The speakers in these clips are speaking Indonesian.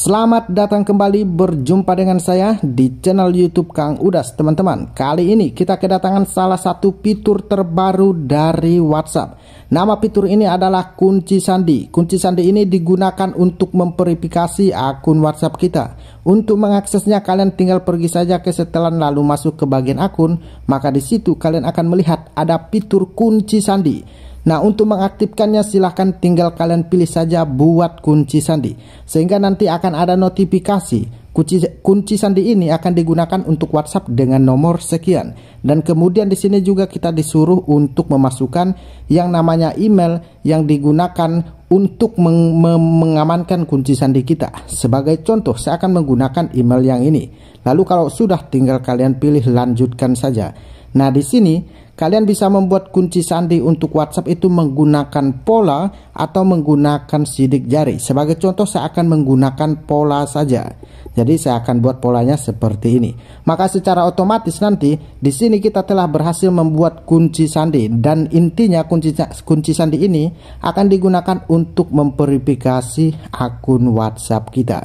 Selamat datang kembali berjumpa dengan saya di channel YouTube Kang Udas, teman-teman. Kali ini kita kedatangan salah satu fitur terbaru dari WhatsApp. Nama fitur ini adalah kunci sandi. Kunci sandi ini digunakan untuk memverifikasi akun WhatsApp kita. Untuk mengaksesnya kalian tinggal pergi saja ke setelan lalu masuk ke bagian akun, maka di situ kalian akan melihat ada fitur kunci sandi. Nah untuk mengaktifkannya silahkan tinggal kalian pilih saja buat kunci sandi Sehingga nanti akan ada notifikasi Kunci, kunci sandi ini akan digunakan untuk WhatsApp dengan nomor sekian Dan kemudian di sini juga kita disuruh untuk memasukkan yang namanya email yang digunakan untuk meng mengamankan kunci sandi kita. Sebagai contoh, saya akan menggunakan email yang ini. Lalu kalau sudah tinggal kalian pilih lanjutkan saja. Nah, di sini Kalian bisa membuat kunci sandi untuk WhatsApp itu menggunakan pola atau menggunakan sidik jari. Sebagai contoh saya akan menggunakan pola saja. Jadi saya akan buat polanya seperti ini. Maka secara otomatis nanti di sini kita telah berhasil membuat kunci sandi dan intinya kunci kunci sandi ini akan digunakan untuk memverifikasi akun WhatsApp kita.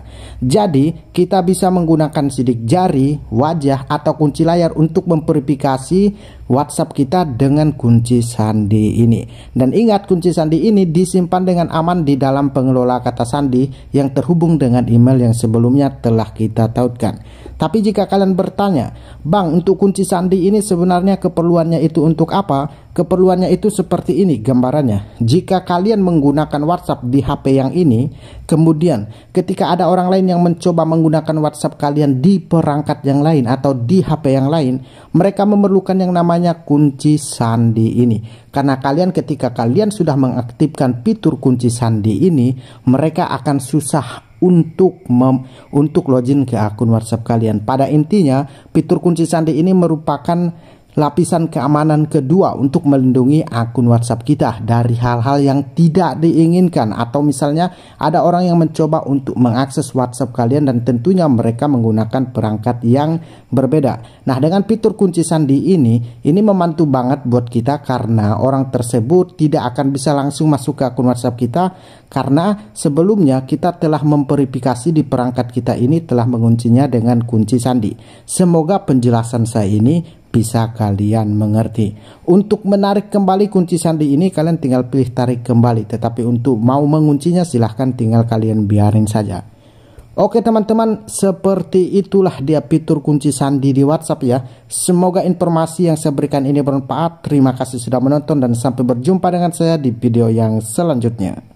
Jadi kita bisa menggunakan sidik jari, wajah atau kunci layar untuk memverifikasi WhatsApp kita dengan kunci sandi ini. Dan ingat kunci sandi ini disimpan dengan aman di dalam pengelola kata sandi yang terhubung dengan email yang sebelumnya telah kita tautkan. Tapi jika kalian bertanya, "Bang, untuk kunci sandi ini sebenarnya keperluannya itu untuk apa?" Keperluannya itu seperti ini gambarannya. Jika kalian menggunakan WhatsApp di HP yang ini, kemudian ketika ada orang lain yang mencoba menggunakan WhatsApp kalian di perangkat yang lain atau di HP yang lain, mereka memerlukan yang namanya kunci sandi ini. Karena kalian ketika kalian sudah mengaktifkan fitur kunci sandi ini, mereka akan susah untuk mem, untuk login ke akun WhatsApp kalian. Pada intinya, fitur kunci sandi ini merupakan lapisan keamanan kedua untuk melindungi akun WhatsApp kita dari hal-hal yang tidak diinginkan atau misalnya ada orang yang mencoba untuk mengakses WhatsApp kalian dan tentunya mereka menggunakan perangkat yang berbeda. Nah, dengan fitur kunci sandi ini ini membantu banget buat kita karena orang tersebut tidak akan bisa langsung masuk ke akun WhatsApp kita karena sebelumnya kita telah memverifikasi di perangkat kita ini telah menguncinya dengan kunci sandi. Semoga penjelasan saya ini bisa kalian mengerti. Untuk menarik kembali kunci sandi ini kalian tinggal pilih tarik kembali. Tetapi untuk mau menguncinya silahkan tinggal kalian biarin saja. Oke teman-teman seperti itulah dia fitur kunci sandi di WhatsApp ya. Semoga informasi yang saya berikan ini bermanfaat. Terima kasih sudah menonton dan sampai berjumpa dengan saya di video yang selanjutnya.